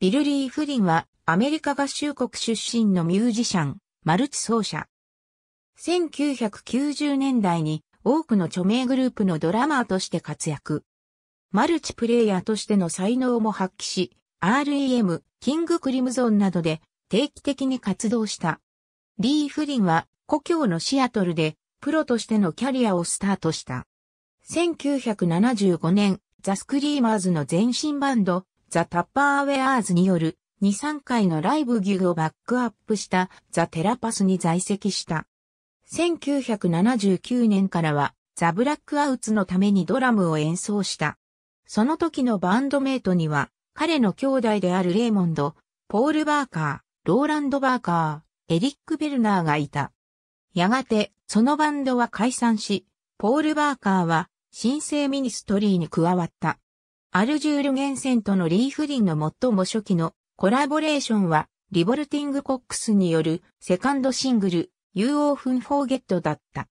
ビルリー・フリンはアメリカ合衆国出身のミュージシャン、マルチ奏者。1990年代に多くの著名グループのドラマーとして活躍。マルチプレイヤーとしての才能も発揮し、REM、キング・クリムゾンなどで定期的に活動した。リー・フリンは故郷のシアトルでプロとしてのキャリアをスタートした。1975年、ザ・スクリーマーズの前身バンド、ザ・タッパーウェアーズによる2、3回のライブギグをバックアップしたザ・テラパスに在籍した。1979年からはザ・ブラックアウツのためにドラムを演奏した。その時のバンドメイトには彼の兄弟であるレイモンド、ポール・バーカー、ローランド・バーカー、エリック・ベルナーがいた。やがてそのバンドは解散し、ポール・バーカーは新生ミニストリーに加わった。アルジュールセ泉とのリーフリンの最も初期のコラボレーションは、リボルティング・コックスによるセカンドシングル、You Often Forget だった。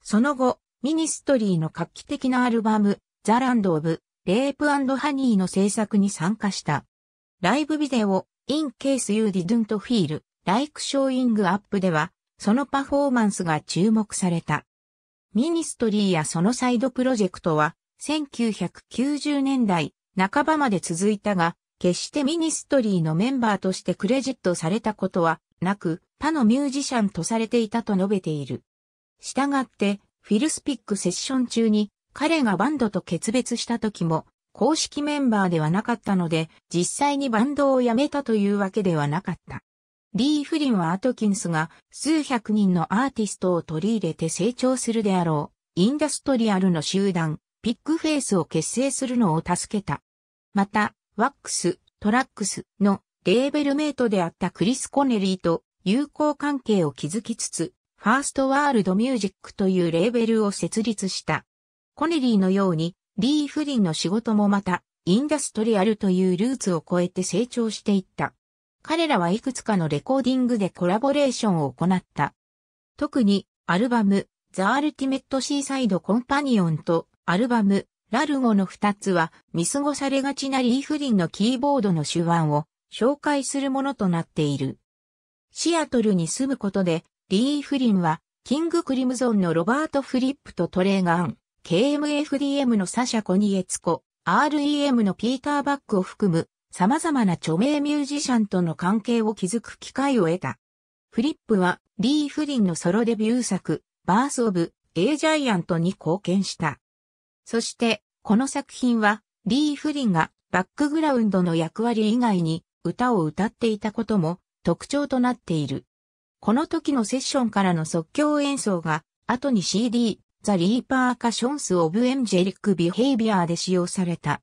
その後、ミニストリーの画期的なアルバム、ザ・ランド・オブ・レープハニーの制作に参加した。ライブビデオ、In Case You Didn't Feel Like Showing Up では、そのパフォーマンスが注目された。ミニストリーやそのサイドプロジェクトは、1990年代半ばまで続いたが、決してミニストリーのメンバーとしてクレジットされたことはなく、他のミュージシャンとされていたと述べている。したがって、フィルスピックセッション中に彼がバンドと決別した時も、公式メンバーではなかったので、実際にバンドを辞めたというわけではなかった。リー・フリンはアトキンスが数百人のアーティストを取り入れて成長するであろう、インダストリアルの集団、ピックフェイスを結成するのを助けた。また、ワックス、トラックスのレーベルメイトであったクリス・コネリーと友好関係を築きつつ、ファーストワールドミュージックというレーベルを設立した。コネリーのように、リー・フリンの仕事もまた、インダストリアルというルーツを超えて成長していった。彼らはいくつかのレコーディングでコラボレーションを行った。特に、アルバム、ザ・アルティメット・シーサイド・コンパニオンと、アルバム、ラルゴの2つは見過ごされがちなリーフリンのキーボードの手腕を紹介するものとなっている。シアトルに住むことで、リーフリンは、キングクリムゾンのロバート・フリップとトレーガン、KMFDM のサシャ・コニエツコ、REM のピーター・バックを含む、様々な著名ミュージシャンとの関係を築く機会を得た。フリップは、リー・フリンのソロデビュー作、バース・オブ・エイ・ジャイアントに貢献した。そして、この作品は、リー・フリンがバックグラウンドの役割以外に歌を歌っていたことも特徴となっている。この時のセッションからの即興演奏が、後に CD、ザ・リーパーカションス・オブ・エンジェリック・ビヘイビアーで使用された。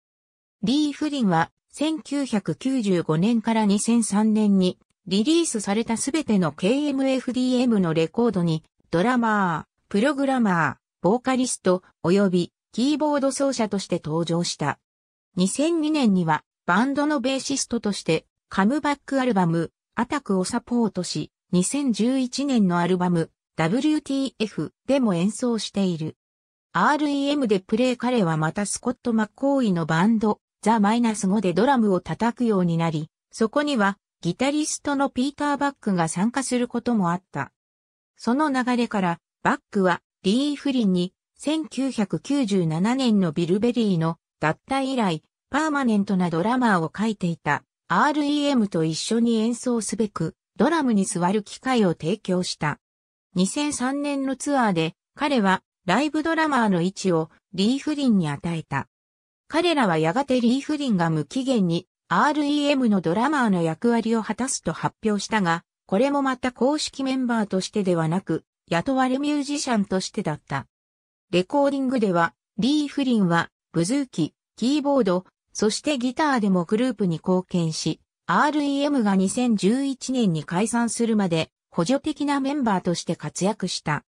リー・フリンは、1995年から2003年にリリースされたすべての KMFDM のレコードに、ドラマー、プログラマー、ボーカリスト、及びキーボード奏者として登場した。2002年にはバンドのベーシストとしてカムバックアルバムアタクをサポートし、2011年のアルバム WTF でも演奏している。REM でプレイ彼はまたスコット・マッコーイのバンドザ・マイナス5でドラムを叩くようになり、そこにはギタリストのピーター・バックが参加することもあった。その流れからバックはリー・フリンに1997年のビルベリーの脱退以来、パーマネントなドラマーを書いていた REM と一緒に演奏すべく、ドラムに座る機会を提供した。2003年のツアーで、彼はライブドラマーの位置をリー・フリンに与えた。彼らはやがてリー・フリンが無期限に REM のドラマーの役割を果たすと発表したが、これもまた公式メンバーとしてではなく、雇われミュージシャンとしてだった。レコーディングでは、リー・フリンは、ブズーキ、キーボード、そしてギターでもグループに貢献し、REM が2011年に解散するまで補助的なメンバーとして活躍した。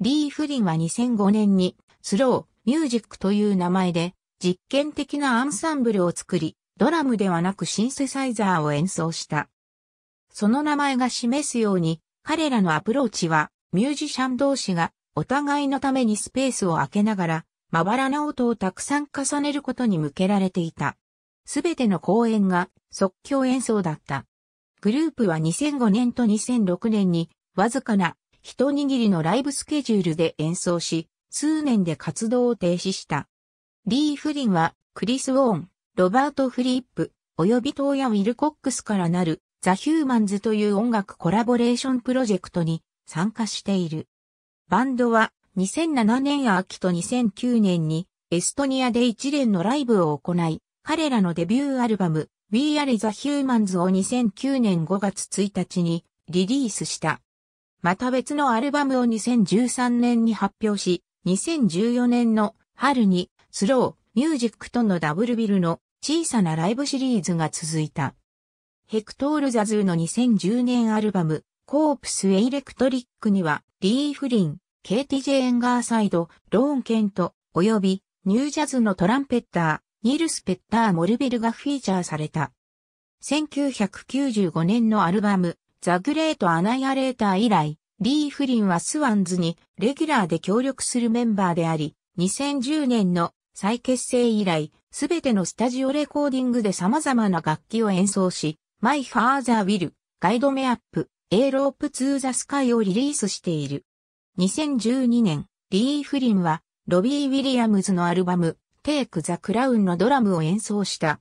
リー・フリンは2005年にスロー・ミュージックという名前で実験的なアンサンブルを作り、ドラムではなくシンセサイザーを演奏した。その名前が示すように彼らのアプローチはミュージシャン同士がお互いのためにスペースを空けながら、まばらな音をたくさん重ねることに向けられていた。すべての公演が即興演奏だった。グループは2005年と2006年に、わずかな一握りのライブスケジュールで演奏し、数年で活動を停止した。リー・フリンは、クリス・ウォーン、ロバート・フリップ、及びトーヤ・ウィルコックスからなる、ザ・ヒューマンズという音楽コラボレーションプロジェクトに参加している。バンドは2007年秋と2009年にエストニアで一連のライブを行い、彼らのデビューアルバム We Are the Humans を2009年5月1日にリリースした。また別のアルバムを2013年に発表し、2014年の春にスロー、ミュージックとのダブルビルの小さなライブシリーズが続いた。ヘクトール・ザ・ズーの2010年アルバムコープスエイレクトリックには、リー・フリン、ケイティ・ジェ・エンガーサイド、ローン・ケント、及び、ニュージャズのトランペッター、ニルス・ペッター・モルベルがフィーチャーされた。1995年のアルバム、ザ・グレート・アナイアレーター以来、リー・フリンはスワンズにレギュラーで協力するメンバーであり、2010年の再結成以来、すべてのスタジオレコーディングで様々な楽器を演奏し、マイ・ファーザー・ウィル、ガイド・メアップ、A ロープツーザスカイをリリースしている。2012年、リー・フリンは、ロビー・ウィリアムズのアルバム、テイク・ザ・クラウンのドラムを演奏した。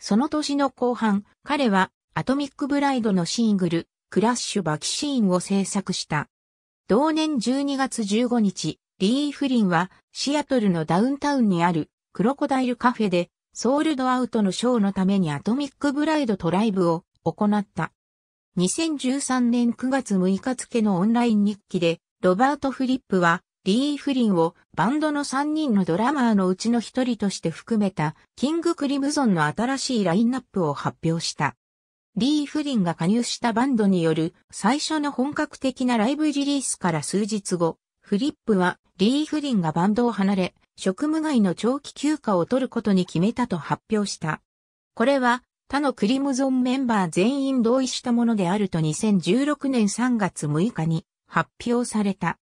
その年の後半、彼は、アトミック・ブライドのシングル、クラッシュ・バキシーンを制作した。同年12月15日、リー・フリンは、シアトルのダウンタウンにある、クロコダイルカフェで、ソールドアウトのショーのためにアトミック・ブライドとライブを行った。2013年9月6日付のオンライン日記で、ロバート・フリップは、リー・フリンをバンドの3人のドラマーのうちの一人として含めた、キング・クリムゾンの新しいラインナップを発表した。リー・フリンが加入したバンドによる最初の本格的なライブリリースから数日後、フリップはリー・フリンがバンドを離れ、職務外の長期休暇を取ることに決めたと発表した。これは他のクリムゾンメンバー全員同意したものであると2016年3月6日に発表された。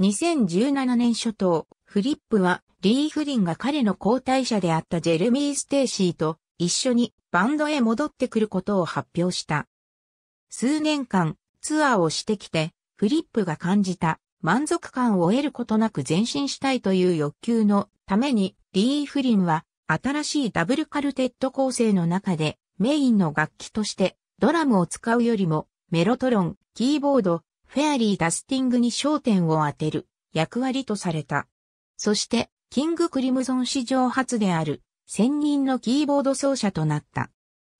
2017年初頭、フリップはリー・フリンが彼の交代者であったジェルミー・ステイシーと一緒にバンドへ戻ってくることを発表した。数年間ツアーをしてきて、フリップが感じた満足感を得ることなく前進したいという欲求のためにリー・フリンは新しいダブルカルテット構成の中で、メインの楽器として、ドラムを使うよりも、メロトロン、キーボード、フェアリーダスティングに焦点を当てる役割とされた。そして、キングクリムゾン史上初である、専任のキーボード奏者となった。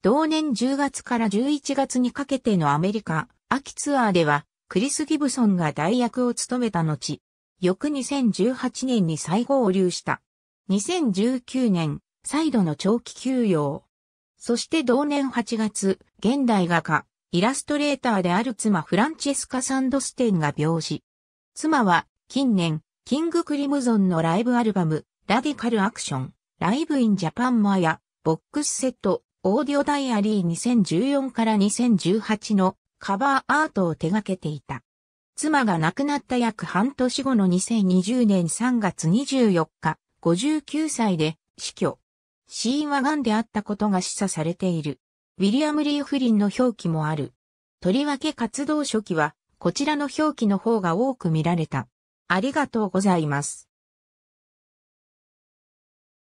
同年10月から11月にかけてのアメリカ、秋ツアーでは、クリス・ギブソンが代役を務めた後、翌2018年に再合流した。2019年、再度の長期休養。そして同年8月、現代画家、イラストレーターである妻フランチェスカ・サンドステンが病死。妻は、近年、キング・クリムゾンのライブアルバム、ラディカル・アクション、ライブ・イン・ジャパン・マヤ、ボックスセット、オーディオ・ダイアリー2014から2018のカバーアートを手掛けていた。妻が亡くなった約半年後の2020年3月24日、59歳で死去。死因は癌であったことが示唆されている。ウィリアム・リーフリンの表記もある。とりわけ活動初期は、こちらの表記の方が多く見られた。ありがとうございます。